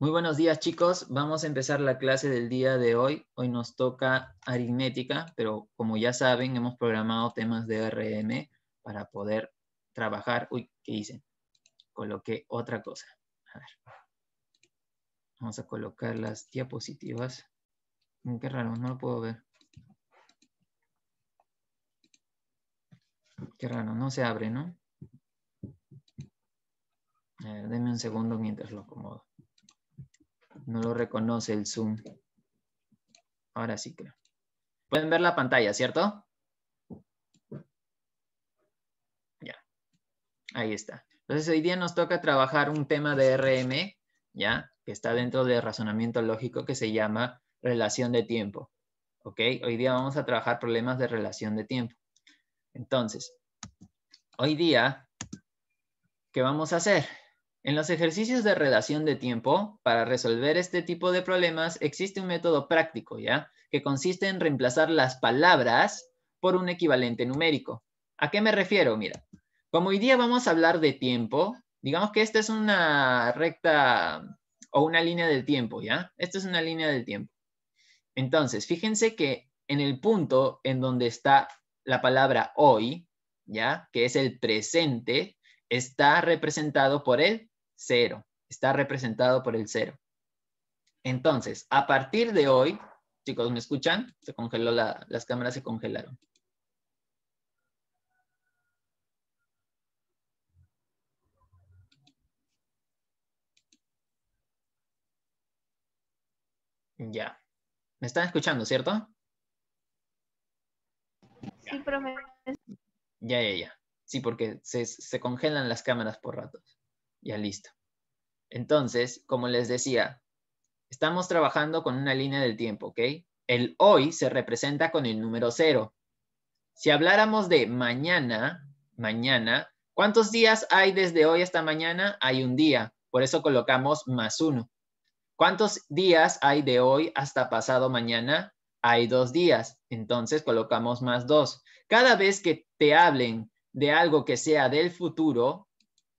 Muy buenos días chicos, vamos a empezar la clase del día de hoy. Hoy nos toca aritmética, pero como ya saben, hemos programado temas de RM para poder trabajar. Uy, ¿qué hice? Coloqué otra cosa. A ver. Vamos a colocar las diapositivas. Mm, qué raro, no lo puedo ver. Qué raro, no se abre, ¿no? A ver, denme un segundo mientras lo acomodo. No lo reconoce el Zoom. Ahora sí creo. Pueden ver la pantalla, ¿cierto? Ya. Ahí está. Entonces hoy día nos toca trabajar un tema de RM, ¿ya? Que está dentro del razonamiento lógico que se llama relación de tiempo. ¿Ok? Hoy día vamos a trabajar problemas de relación de tiempo. Entonces, hoy día, ¿qué vamos a hacer? En los ejercicios de relación de tiempo, para resolver este tipo de problemas, existe un método práctico, ¿ya? Que consiste en reemplazar las palabras por un equivalente numérico. ¿A qué me refiero? Mira, como hoy día vamos a hablar de tiempo, digamos que esta es una recta o una línea del tiempo, ¿ya? Esta es una línea del tiempo. Entonces, fíjense que en el punto en donde está la palabra hoy, ¿ya? Que es el presente, está representado por el cero. Está representado por el cero. Entonces, a partir de hoy, chicos, ¿me escuchan? Se congeló la, las cámaras, se congelaron. Ya. ¿Me están escuchando, cierto? Sí, me... Ya, ya, ya. Sí, porque se, congelan las cámaras por ratos. Ya listo. Entonces, como les decía, estamos trabajando con una línea del tiempo, ¿ok? El hoy se representa con el número cero. Si habláramos de mañana, mañana, ¿cuántos días hay desde hoy hasta mañana? Hay un día, por eso colocamos más uno. ¿Cuántos días hay de hoy hasta pasado mañana? Hay dos días, entonces colocamos más dos. Cada vez que te hablen de algo que sea del futuro,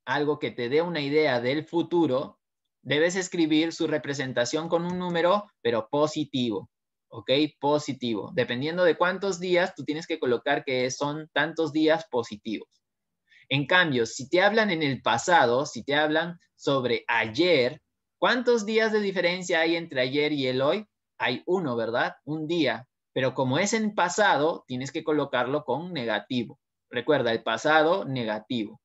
algo que te dé una idea del futuro, debes escribir su representación con un número, pero positivo. ¿Ok? Positivo. Dependiendo de cuántos días, tú tienes que colocar que son tantos días positivos. En cambio, si te hablan en el pasado, si te hablan sobre ayer, ¿cuántos días de diferencia hay entre ayer y el hoy? Hay uno, ¿verdad? Un día. Pero como es en pasado, tienes que colocarlo con negativo. Recuerda, el pasado negativo.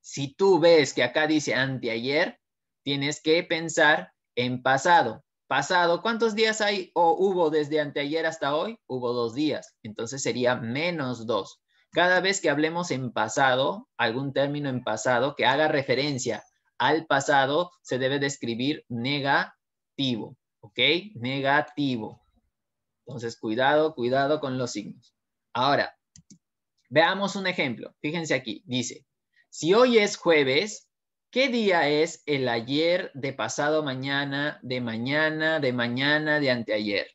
Si tú ves que acá dice anteayer, tienes que pensar en pasado. Pasado, ¿cuántos días hay o hubo desde anteayer hasta hoy? Hubo dos días. Entonces sería menos dos. Cada vez que hablemos en pasado, algún término en pasado que haga referencia al pasado, se debe describir negativo. ¿Ok? Negativo. Entonces, cuidado, cuidado con los signos. Ahora, Veamos un ejemplo. Fíjense aquí. Dice, si hoy es jueves, ¿qué día es el ayer de pasado mañana, de mañana, de mañana, de anteayer?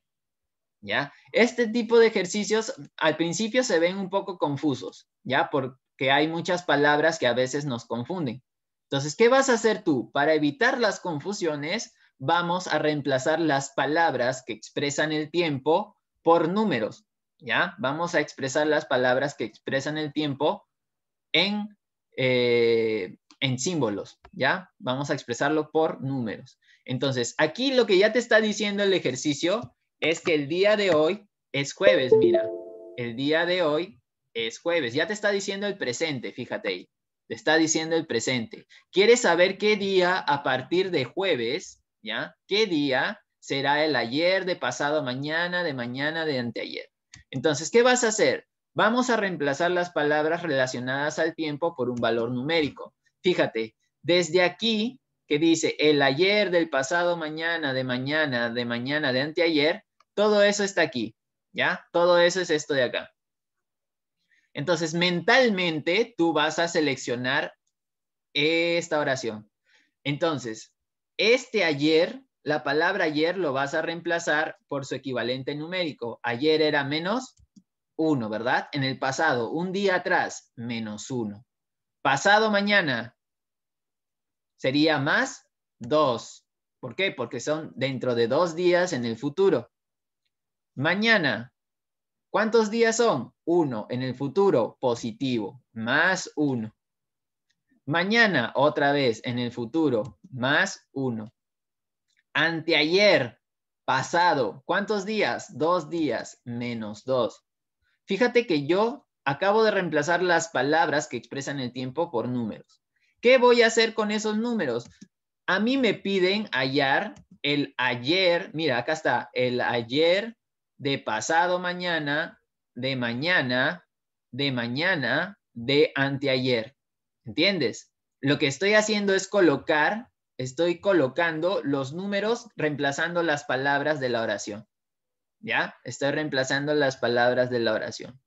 ¿Ya? Este tipo de ejercicios al principio se ven un poco confusos, ¿ya? Porque hay muchas palabras que a veces nos confunden. Entonces, ¿qué vas a hacer tú? Para evitar las confusiones, vamos a reemplazar las palabras que expresan el tiempo por números. ¿ya? Vamos a expresar las palabras que expresan el tiempo en, eh, en símbolos, ¿ya? Vamos a expresarlo por números. Entonces, aquí lo que ya te está diciendo el ejercicio es que el día de hoy es jueves, mira. El día de hoy es jueves. Ya te está diciendo el presente, fíjate ahí. Te está diciendo el presente. ¿Quieres saber qué día a partir de jueves, ya? ¿Qué día será el ayer, de pasado mañana, de mañana, de anteayer? Entonces, ¿qué vas a hacer? Vamos a reemplazar las palabras relacionadas al tiempo por un valor numérico. Fíjate, desde aquí que dice el ayer, del pasado, mañana, de mañana, de mañana, de anteayer, todo eso está aquí, ¿ya? Todo eso es esto de acá. Entonces, mentalmente tú vas a seleccionar esta oración. Entonces, este ayer la palabra ayer lo vas a reemplazar por su equivalente numérico. Ayer era menos uno, ¿verdad? En el pasado, un día atrás, menos uno. Pasado mañana sería más dos. ¿Por qué? Porque son dentro de dos días en el futuro. Mañana, ¿cuántos días son? Uno, en el futuro, positivo, más uno. Mañana, otra vez, en el futuro, más uno anteayer, pasado. ¿Cuántos días? Dos días, menos dos. Fíjate que yo acabo de reemplazar las palabras que expresan el tiempo por números. ¿Qué voy a hacer con esos números? A mí me piden hallar el ayer, mira, acá está, el ayer de pasado mañana, de mañana, de mañana, de anteayer. ¿Entiendes? Lo que estoy haciendo es colocar estoy colocando los números reemplazando las palabras de la oración. ¿Ya? Estoy reemplazando las palabras de la oración.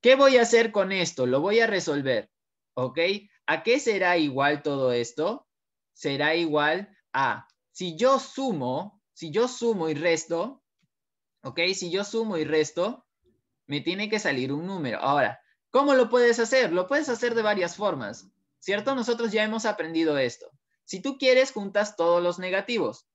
¿Qué voy a hacer con esto? Lo voy a resolver. ¿Ok? ¿A qué será igual todo esto? Será igual a, si yo sumo, si yo sumo y resto, ¿ok? Si yo sumo y resto, me tiene que salir un número. Ahora, ¿cómo lo puedes hacer? Lo puedes hacer de varias formas, ¿cierto? Nosotros ya hemos aprendido esto. Si tú quieres, juntas todos los negativos.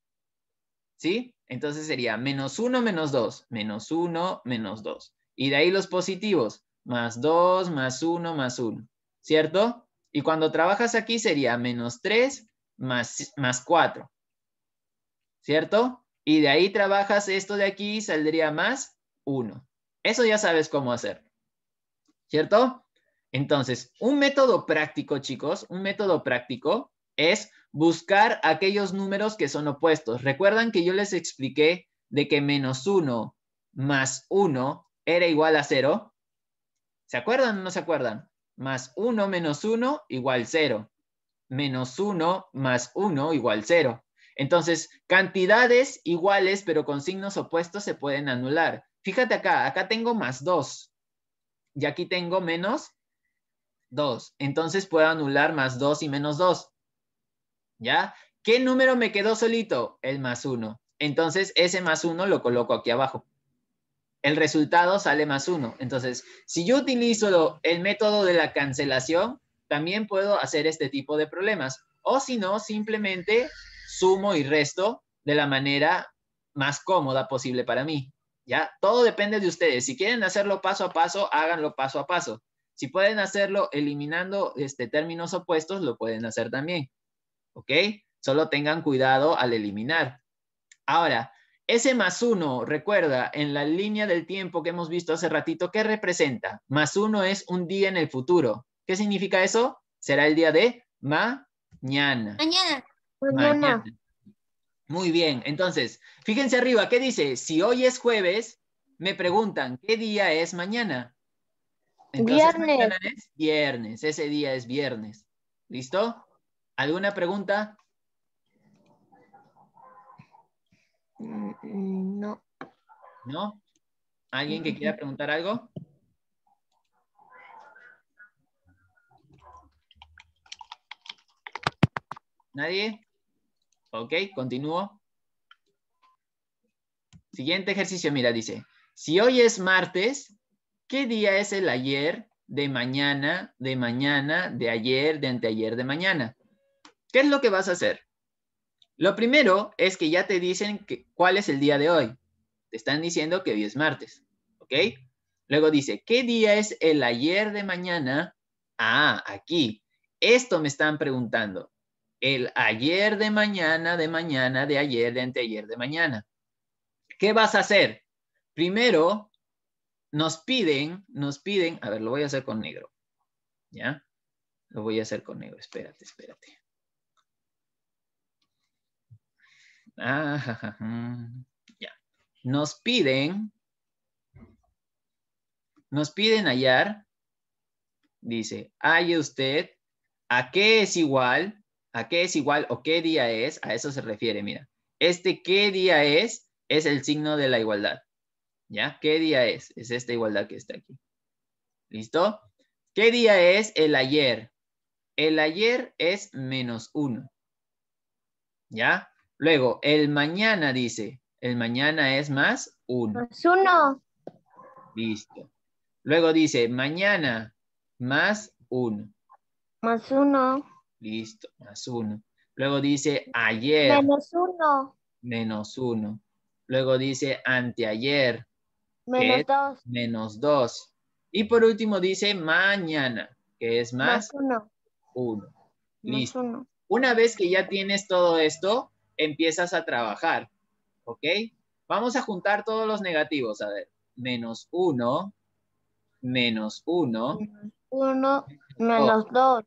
¿Sí? Entonces sería menos 1, menos 2, menos 1, menos 2. Y de ahí los positivos, más 2, más 1, más 1. ¿Cierto? Y cuando trabajas aquí sería menos 3 más, 4. ¿Cierto? Y de ahí trabajas esto de aquí y saldría más 1. Eso ya sabes cómo hacer. ¿Cierto? Entonces, un método práctico, chicos, un método práctico es buscar aquellos números que son opuestos. Recuerdan que yo les expliqué de que menos 1 más 1 era igual a 0. ¿Se acuerdan o no se acuerdan? Más 1 menos 1 igual 0. Menos 1 más 1 igual 0. Entonces, cantidades iguales pero con signos opuestos se pueden anular. Fíjate acá, acá tengo más 2 y aquí tengo menos 2. Entonces puedo anular más 2 y menos 2. ¿ya? ¿Qué número me quedó solito? El más uno Entonces, ese más uno lo coloco aquí abajo. El resultado sale más uno Entonces, si yo utilizo el método de la cancelación, también puedo hacer este tipo de problemas. O si no, simplemente sumo y resto de la manera más cómoda posible para mí. ¿Ya? Todo depende de ustedes. Si quieren hacerlo paso a paso, háganlo paso a paso. Si pueden hacerlo eliminando este, términos opuestos, lo pueden hacer también. ¿ok? Solo tengan cuidado al eliminar. Ahora, ese más uno, recuerda, en la línea del tiempo que hemos visto hace ratito, ¿qué representa? Más uno es un día en el futuro. ¿Qué significa eso? Será el día de mañana. Mañana. Muy bien, entonces, fíjense arriba, ¿qué dice? Si hoy es jueves, me preguntan, ¿qué día es mañana? viernes. Mañana es viernes, ese día es viernes. ¿Listo? ¿Alguna pregunta? Mm, mm, no. ¿No? ¿Alguien que quiera preguntar algo? ¿Nadie? Ok, continúo. Siguiente ejercicio, mira, dice, si hoy es martes, ¿qué día es el ayer de mañana, de mañana, de ayer, de anteayer, de mañana? ¿Qué es lo que vas a hacer? Lo primero es que ya te dicen cuál es el día de hoy. Te están diciendo que hoy es martes, ¿ok? Luego dice, ¿qué día es el ayer de mañana? Ah, aquí. Esto me están preguntando. El ayer de mañana, de mañana, de ayer, de anteayer, de mañana. ¿Qué vas a hacer? Primero, nos piden, nos piden, a ver, lo voy a hacer con negro. ¿Ya? Lo voy a hacer con negro. Espérate, espérate. Ah, mm, Ya. Nos piden, nos piden hallar, dice, halle usted a qué es igual, a qué es igual o qué día es, a eso se refiere, mira. Este qué día es, es el signo de la igualdad. ¿Ya? ¿Qué día es? Es esta igualdad que está aquí. ¿Listo? ¿Qué día es el ayer? El ayer es menos uno. ¿Ya? Luego, el mañana dice, el mañana es más uno. Más uno. Listo. Luego dice, mañana más uno. Más uno. Listo, más uno. Luego dice, ayer. Menos uno. Menos uno. Luego dice, anteayer. Menos dos. Menos dos. Y por último dice, mañana, que es más, uno. uno. Listo. Una vez que ya tienes todo esto, empiezas a trabajar, ¿ok? Vamos a juntar todos los negativos, a ver, menos 1, menos 1. 1, menos 2.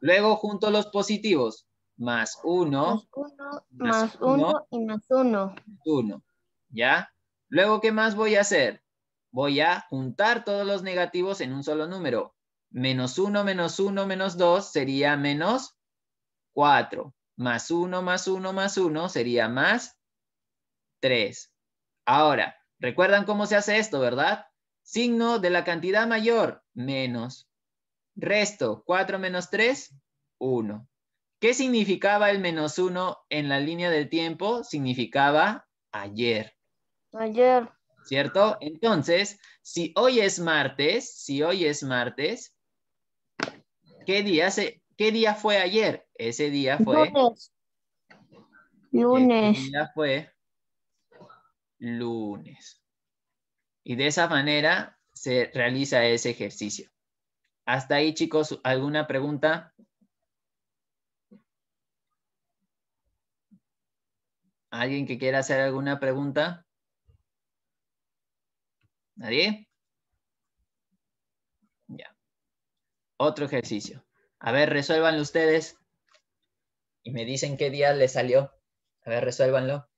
Luego junto los positivos, más 1. Más 1 y más 1. 1, ¿ya? Luego, ¿qué más voy a hacer? Voy a juntar todos los negativos en un solo número. Menos 1, menos 1, menos 2 sería menos 4 más 1 más 1 más 1 sería más 3. Ahora, recuerdan cómo se hace esto, ¿verdad? Signo de la cantidad mayor, menos. Resto, 4 menos 3, 1. ¿Qué significaba el menos 1 en la línea del tiempo? Significaba ayer. Ayer. ¿Cierto? Entonces, si hoy es martes, si hoy es martes, ¿qué día se, ¿Qué día fue ayer? Ese día fue... Lunes. Lunes. día fue lunes. Y de esa manera se realiza ese ejercicio. Hasta ahí, chicos, ¿alguna pregunta? ¿Alguien que quiera hacer alguna pregunta? ¿Nadie? Ya. Otro ejercicio. A ver, resuélvanlo ustedes. Y me dicen qué día les salió. A ver, resuélvanlo.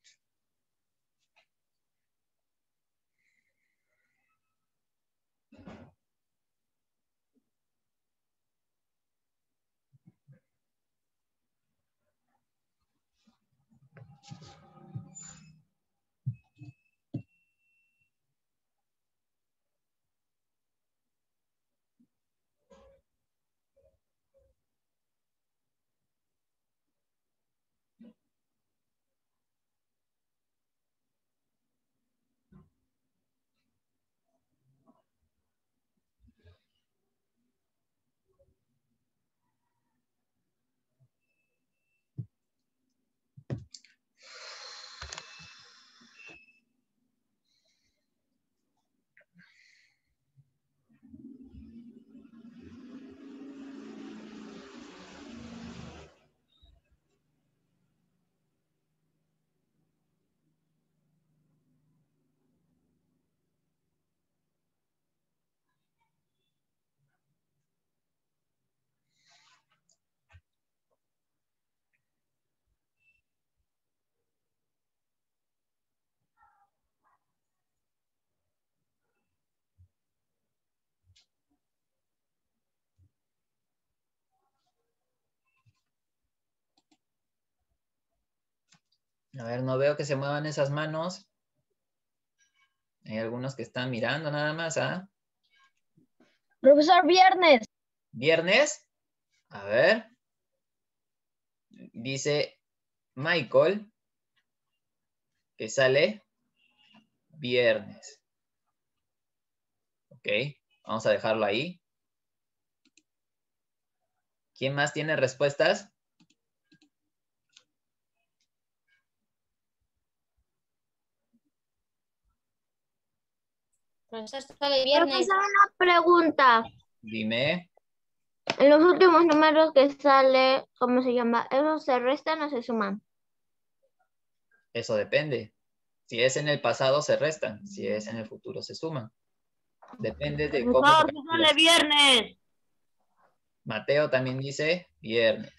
A ver, no veo que se muevan esas manos. Hay algunos que están mirando nada más, ¿ah? Profesor, viernes. ¿Viernes? A ver. Dice Michael que sale viernes. Ok, vamos a dejarlo ahí. ¿Quién más tiene respuestas? Pues pues, una pregunta. Dime. En los últimos números que sale, ¿cómo se llama? ¿Esos se restan o se suman? Eso depende. Si es en el pasado, se restan. Si es en el futuro, se suman. Depende de cómo... No, se sale viernes. Mateo también dice viernes.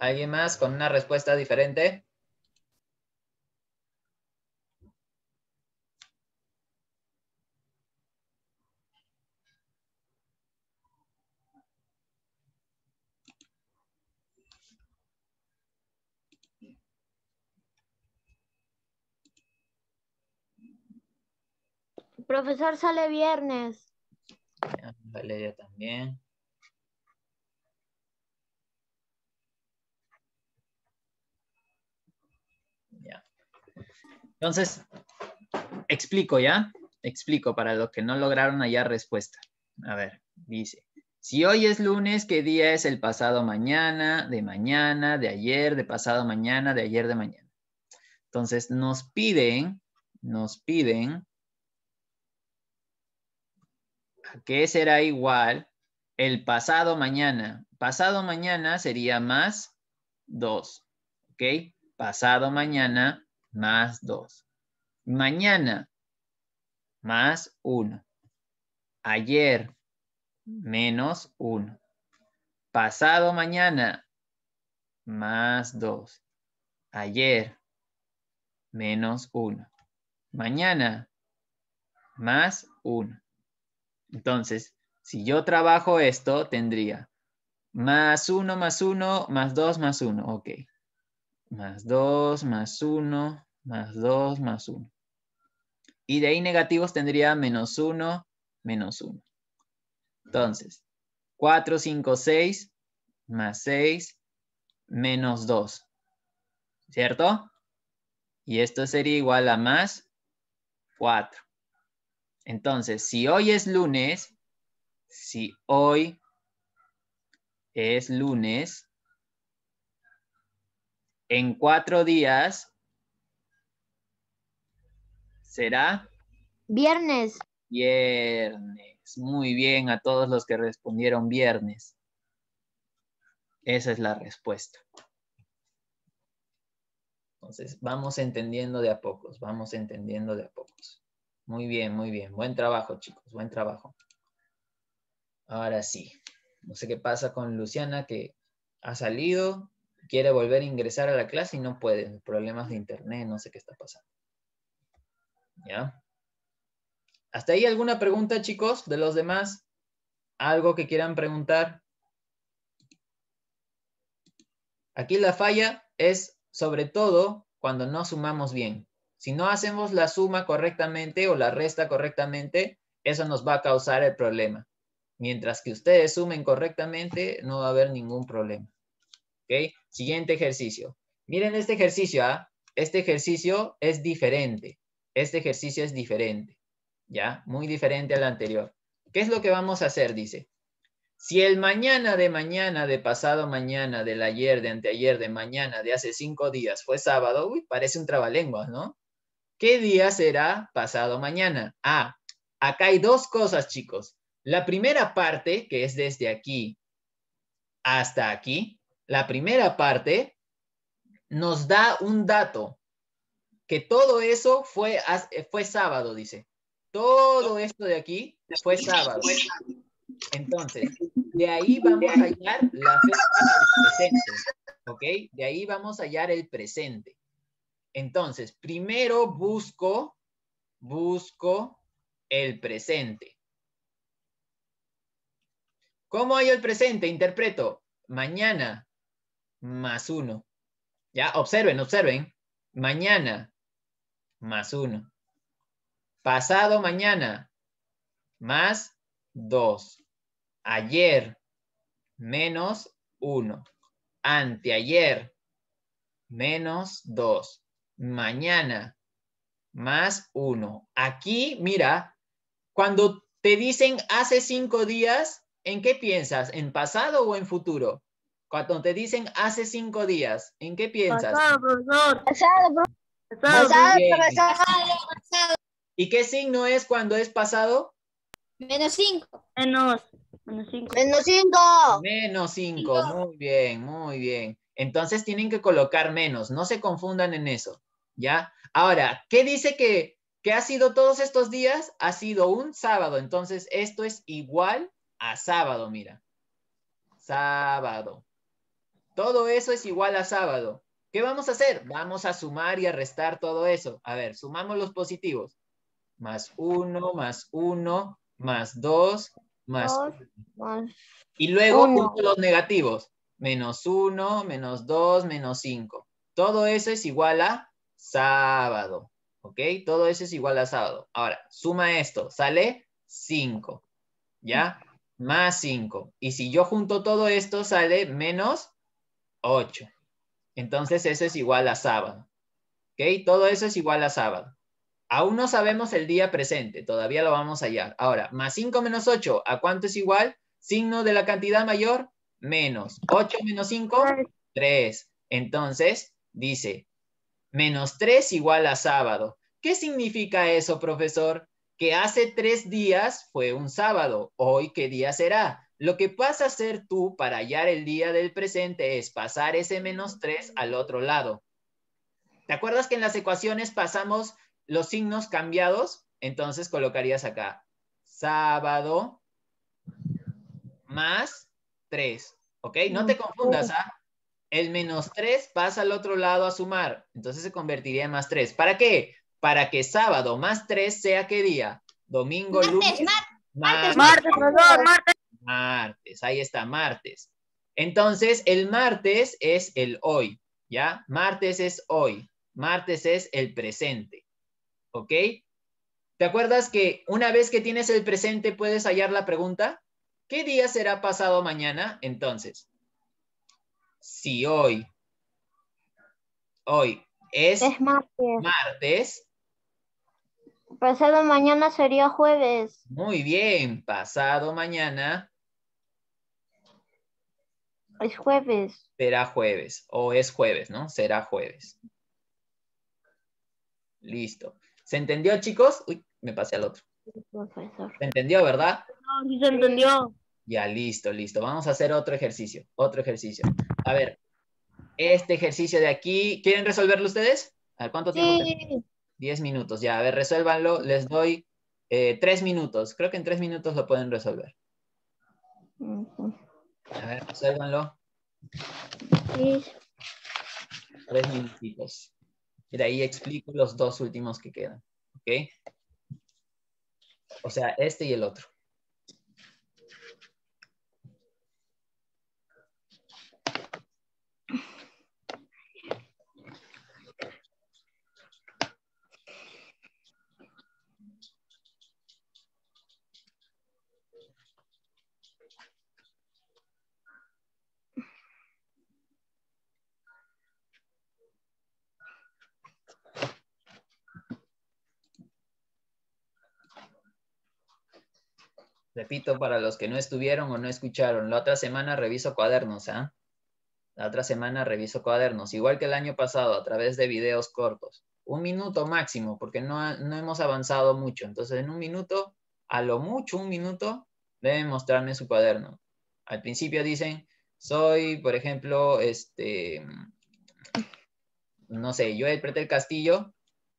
¿Alguien más con una respuesta diferente? profesor sale viernes. Valeria también. Ya. Entonces, explico ya. Explico para los que no lograron hallar respuesta. A ver, dice. Si hoy es lunes, ¿qué día es el pasado mañana, de mañana, de ayer, de pasado mañana, de ayer, de mañana? Entonces, nos piden, nos piden que será igual el pasado mañana. Pasado mañana sería más 2, ¿ok? Pasado mañana más 2. Mañana más 1. Ayer menos 1. Pasado mañana más 2. Ayer menos 1. Mañana más 1. Entonces, si yo trabajo esto, tendría más 1, más 1, más 2, más 1. Ok. Más 2, más 1, más 2, más 1. Y de ahí negativos tendría menos 1, menos 1. Entonces, 4, 5, 6, más 6, menos 2. ¿Cierto? Y esto sería igual a más 4. Entonces, si hoy es lunes, si hoy es lunes, en cuatro días será viernes. Viernes. Muy bien a todos los que respondieron viernes. Esa es la respuesta. Entonces, vamos entendiendo de a pocos, vamos entendiendo de a pocos. Muy bien, muy bien. Buen trabajo, chicos. Buen trabajo. Ahora sí. No sé qué pasa con Luciana, que ha salido, quiere volver a ingresar a la clase y no puede. Problemas de internet, no sé qué está pasando. ¿Ya? ¿Hasta ahí alguna pregunta, chicos, de los demás? ¿Algo que quieran preguntar? Aquí la falla es sobre todo cuando no sumamos bien. Si no hacemos la suma correctamente o la resta correctamente, eso nos va a causar el problema. Mientras que ustedes sumen correctamente, no va a haber ningún problema. ¿Ok? Siguiente ejercicio. Miren este ejercicio, ¿ah? Este ejercicio es diferente. Este ejercicio es diferente. ¿Ya? Muy diferente al anterior. ¿Qué es lo que vamos a hacer? Dice, si el mañana de mañana, de pasado mañana, del ayer, de anteayer, de mañana, de hace cinco días fue sábado, uy, parece un trabalenguas, ¿no? ¿Qué día será pasado mañana? Ah, acá hay dos cosas, chicos. La primera parte, que es desde aquí hasta aquí, la primera parte nos da un dato, que todo eso fue, eh, fue sábado, dice. Todo esto de aquí fue sábado. Entonces, de ahí vamos a hallar la fecha del presente, De ahí vamos a hallar el presente. Entonces, primero busco, busco el presente. ¿Cómo hay el presente? Interpreto. Mañana más uno. Ya, observen, observen. Mañana más uno. Pasado mañana más dos. Ayer menos uno. Anteayer menos dos mañana más uno. Aquí, mira, cuando te dicen hace cinco días, ¿en qué piensas? ¿En pasado o en futuro? Cuando te dicen hace cinco días, ¿en qué piensas? Pasado, Pasado, pasado, pasado, ¿Y qué signo es cuando es pasado? Menos cinco. Menos. Menos cinco. Menos cinco. Menos cinco. Muy bien, muy bien. Entonces tienen que colocar menos. No se confundan en eso. ¿ya? Ahora, ¿qué dice que, ha sido todos estos días? Ha sido un sábado, entonces esto es igual a sábado, mira. Sábado. Todo eso es igual a sábado. ¿Qué vamos a hacer? Vamos a sumar y a restar todo eso. A ver, sumamos los positivos. Más uno, más uno, más dos, más... uno, y luego los negativos. Menos uno, menos dos, menos cinco. Todo eso es igual a sábado. ¿Ok? Todo eso es igual a sábado. Ahora, suma esto. Sale 5. ¿Ya? Más 5. Y si yo junto todo esto, sale menos 8. Entonces, eso es igual a sábado. ¿Ok? Todo eso es igual a sábado. Aún no sabemos el día presente. Todavía lo vamos a hallar. Ahora, más 5 menos 8. ¿A cuánto es igual? Signo de la cantidad mayor, menos. 8 menos 5, 3. Entonces, dice, Menos 3 igual a sábado. ¿Qué significa eso, profesor? Que hace tres días fue un sábado. Hoy, ¿qué día será? Lo que vas a hacer tú para hallar el día del presente es pasar ese menos 3 al otro lado. ¿Te acuerdas que en las ecuaciones pasamos los signos cambiados? Entonces colocarías acá sábado más 3. ¿Ok? No te confundas, ¿ah? El menos 3 pasa al otro lado a sumar. Entonces se convertiría en más 3. ¿Para qué? Para que sábado más 3 sea qué día. Domingo, lunes. martes, martes, martes, martes. Martes, ahí está, martes. Entonces, el martes es el hoy, ¿ya? Martes es hoy. Martes es el presente. ¿Ok? ¿Te acuerdas que una vez que tienes el presente puedes hallar la pregunta? ¿Qué día será pasado mañana? Entonces, si hoy, hoy es, martes. Pasado mañana sería jueves. Muy bien, pasado mañana. Es jueves. Será jueves, o es jueves, ¿no? Será jueves. Listo. ¿Se entendió, chicos? Uy, me pasé al otro. ¿Se entendió, verdad? No, sí se entendió. Ya, listo, listo. Vamos a hacer otro ejercicio, otro ejercicio. A ver, este ejercicio de aquí, ¿quieren resolverlo ustedes? ¿Al cuánto tiempo? Diez minutos, ya. A ver, resuélvanlo. Les doy eh, tres minutos. Creo que en tres minutos lo pueden resolver. A ver, resuélvanlo. Sí. Tres minutitos. Y de ahí explico los dos últimos que quedan. ¿Ok? O sea, este y el otro. Repito, para los que no estuvieron o no escucharon, la otra semana reviso cuadernos, ¿ah? La otra semana reviso cuadernos, igual que el año pasado, a través de videos cortos. Un minuto máximo, porque no, no hemos avanzado mucho. Entonces, en un minuto, a lo mucho un minuto, deben mostrarme su cuaderno. Al principio dicen, soy, por ejemplo, este, no sé, yo el Castillo,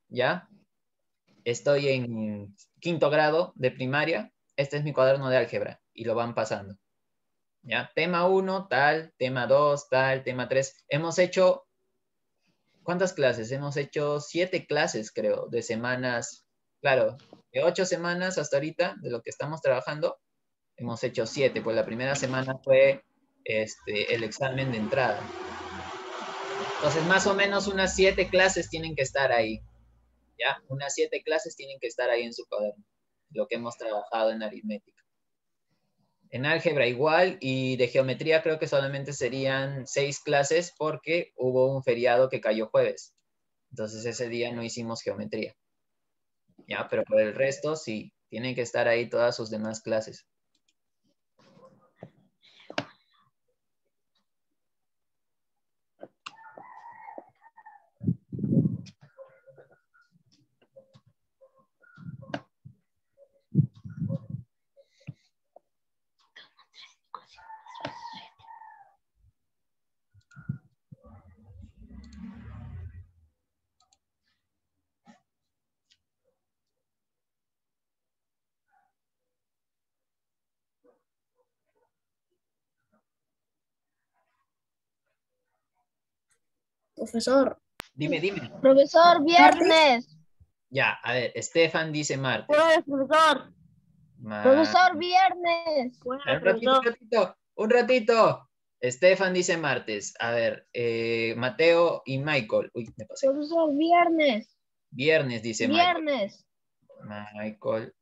¿ya? Estoy en quinto grado de primaria este es mi cuaderno de álgebra y lo van pasando. ¿Ya? Tema 1, tal, tema 2, tal, tema 3. Hemos hecho, ¿cuántas clases? Hemos hecho siete clases, creo, de semanas. Claro, de ocho semanas hasta ahorita, de lo que estamos trabajando, hemos hecho siete. Pues la primera semana fue este, el examen de entrada. Entonces, más o menos unas siete clases tienen que estar ahí. ¿Ya? Unas siete clases tienen que estar ahí en su cuaderno lo que hemos trabajado en aritmética. En álgebra igual y de geometría creo que solamente serían seis clases porque hubo un feriado que cayó jueves. Entonces ese día no hicimos geometría. Ya, pero por el resto sí, tienen que estar ahí todas sus demás clases. Profesor. Dime, dime. Profesor, viernes. Ya, a ver, Estefan dice martes. profesor. Profesor, viernes. un ratito, un ratito, un ratito. Estefan dice martes. A ver, eh, Mateo y Michael. Uy, me pasé. Profesor, viernes. Viernes, dice viernes. Michael.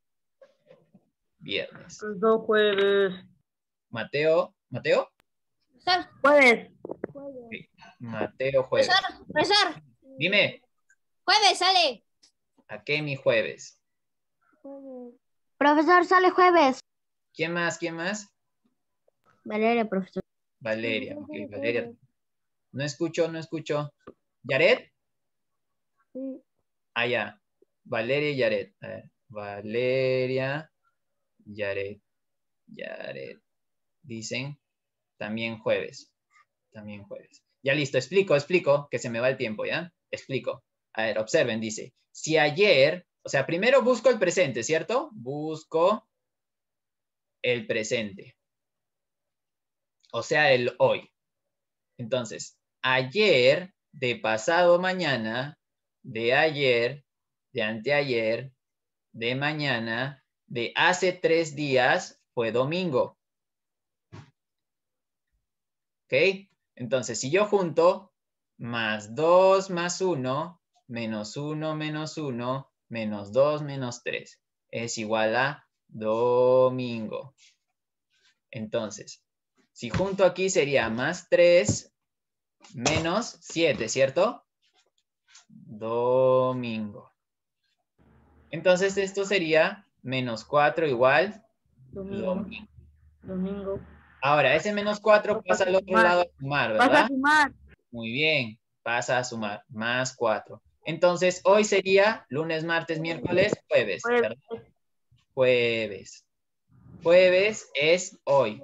viernes. Viernes. Dos jueves. Mateo. ¿Mateo? Jueves. Mateo jueves. Profesor, Dime. Jueves sale. ¿A qué mi jueves? Profesor, sale jueves. ¿Quién más? ¿Quién más? Valeria, profesor. Valeria, ok, Valeria. No escucho, no escucho. ¿Yaret? Sí. Ah, Valeria y Yaret. Valeria, Yaret. Yaret. Dicen también jueves. También jueves. Ya listo, explico, explico, que se me va el tiempo, ¿ya? Explico. A ver, observen, dice, si ayer, o sea, primero busco el presente, ¿cierto? Busco el presente. O sea, el hoy. Entonces, ayer, de pasado mañana, de ayer, de anteayer, de mañana, de hace tres días, fue domingo. ¿Ok? Entonces, si yo junto más 2 más 1, menos 1 menos 1, menos 2 menos 3, es igual a domingo. Entonces, si junto aquí sería más 3 menos 7, ¿cierto? Domingo. Entonces esto sería menos 4 igual domingo. domingo. domingo. Ahora, ese menos 4 pasa al otro lado a sumar, ¿verdad? Pasa a sumar. Muy bien, pasa a sumar, más 4. Entonces, hoy sería lunes, martes, miércoles, jueves, ¿verdad? Jueves. Jueves es hoy.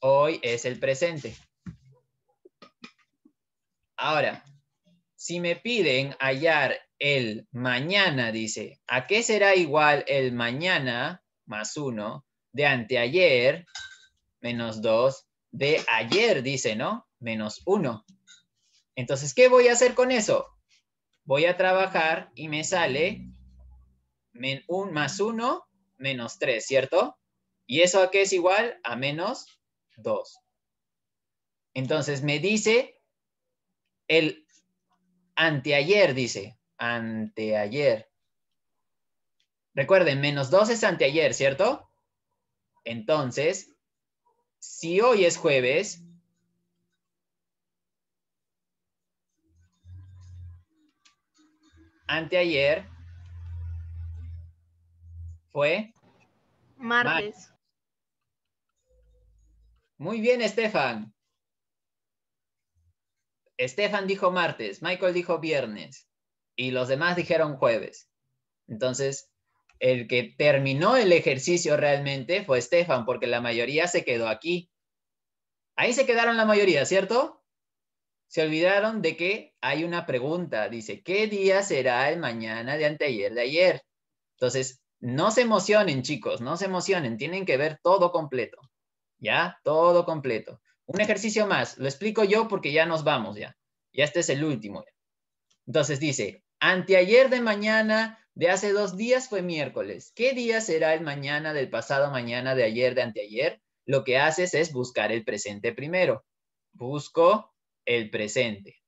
Hoy es el presente. Ahora, si me piden hallar el mañana, dice, ¿a qué será igual el mañana más uno de anteayer menos 2 de ayer, dice, ¿no? Menos 1. Entonces, ¿qué voy a hacer con eso? Voy a trabajar y me sale 1 un, más 1 menos 3, ¿cierto? ¿Y eso aquí es igual? A menos 2. Entonces me dice el anteayer, dice, anteayer. Recuerden, menos 2 es anteayer, ¿cierto? Entonces, si hoy es jueves, anteayer fue martes. Muy bien, Estefan. Estefan dijo martes, Michael dijo viernes y los demás dijeron jueves. Entonces, el que terminó el ejercicio realmente fue Estefan, porque la mayoría se quedó aquí. Ahí se quedaron la mayoría, ¿cierto? Se olvidaron de que hay una pregunta. Dice, ¿qué día será el mañana de anteayer de ayer? Entonces, no se emocionen, chicos, no se emocionen. Tienen que ver todo completo. ¿Ya? Todo completo. Un ejercicio más. Lo explico yo porque ya nos vamos ya. Ya este es el último. Entonces dice, anteayer de mañana de hace dos días fue miércoles. ¿Qué día será el mañana del pasado mañana de ayer de anteayer? Lo que haces es buscar el presente primero. Busco el presente.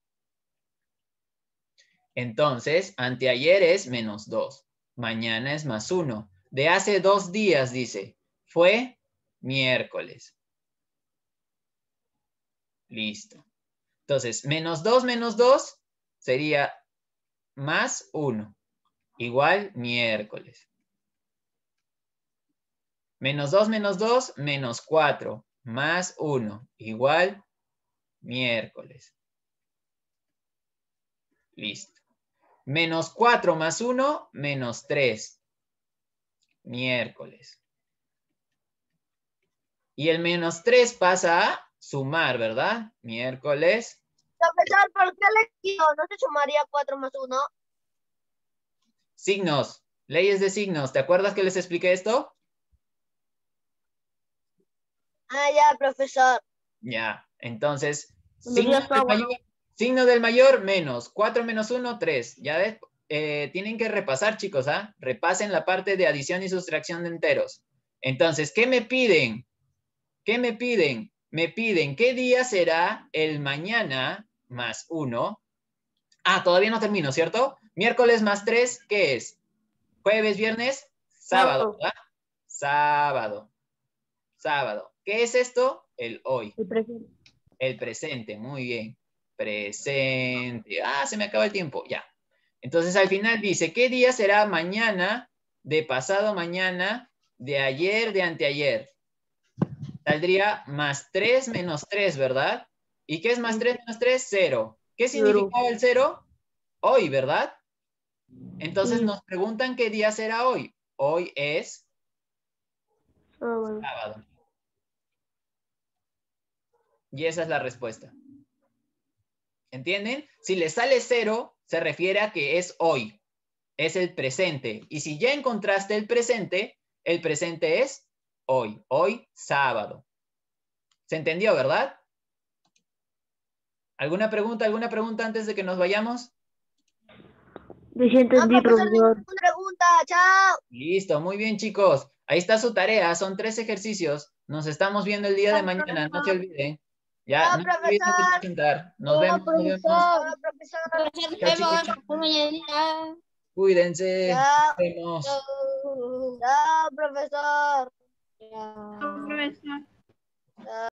Entonces, anteayer es menos dos. Mañana es más uno. De hace dos días, dice, fue miércoles. Listo. Entonces, menos dos menos 2 sería más uno igual miércoles. Menos 2 menos 2, menos 4, más 1, igual miércoles. Listo. Menos 4 más 1, menos 3, miércoles. Y el menos 3 pasa a sumar, ¿verdad? Miércoles. Profesor, ¿por qué le digo? ¿No se sumaría 4 más 1? Signos, leyes de signos. ¿Te acuerdas que les expliqué esto? Ah, ya, profesor. Ya, entonces, signo del, mayor, menos. 4 menos 1, 3. Ya ves, eh, tienen que repasar, chicos, ¿ah? Repasen la parte de adición y sustracción de enteros. Entonces, ¿qué me piden? ¿Qué me piden? Me piden, ¿qué día será el mañana más 1? Ah, todavía no termino, ¿cierto? Miércoles más tres, ¿qué es? Jueves, viernes, sábado, ¿verdad? Sábado. Sábado. ¿Qué es esto? El hoy. El presente. El presente, muy bien. Presente. Ah, se me acaba el tiempo, ya. Entonces al final dice, ¿qué día será mañana, de pasado mañana, de ayer, de anteayer? Saldría más tres menos tres, ¿verdad? ¿Y qué es más 3 menos 3? Cero. ¿Qué significa el cero? Hoy, ¿verdad? Entonces mm. nos preguntan qué día será hoy. Hoy es ah, sábado. Y esa es la respuesta. ¿Entienden? Si le sale cero, se refiere a que es hoy. Es el presente. Y si ya encontraste el presente, el presente es hoy. Hoy, sábado. ¿Se entendió, verdad? ¿Alguna pregunta? ¿Alguna pregunta antes de que nos vayamos? Desentendí, ah, no, profesor. pregunta, chao. Listo, muy bien, chicos. Ahí está su tarea, son tres ejercicios. Nos estamos viendo el día no, de ah, mañana, profesor. no se olviden. Ya, ah, no, no profesor. Pintar. Nos no, vemos. Profesor, nos profesor, profesor, chao, chicos, chao. Cuídense. Chao. Nos vemos. Chao, profesor. Chao, profesor.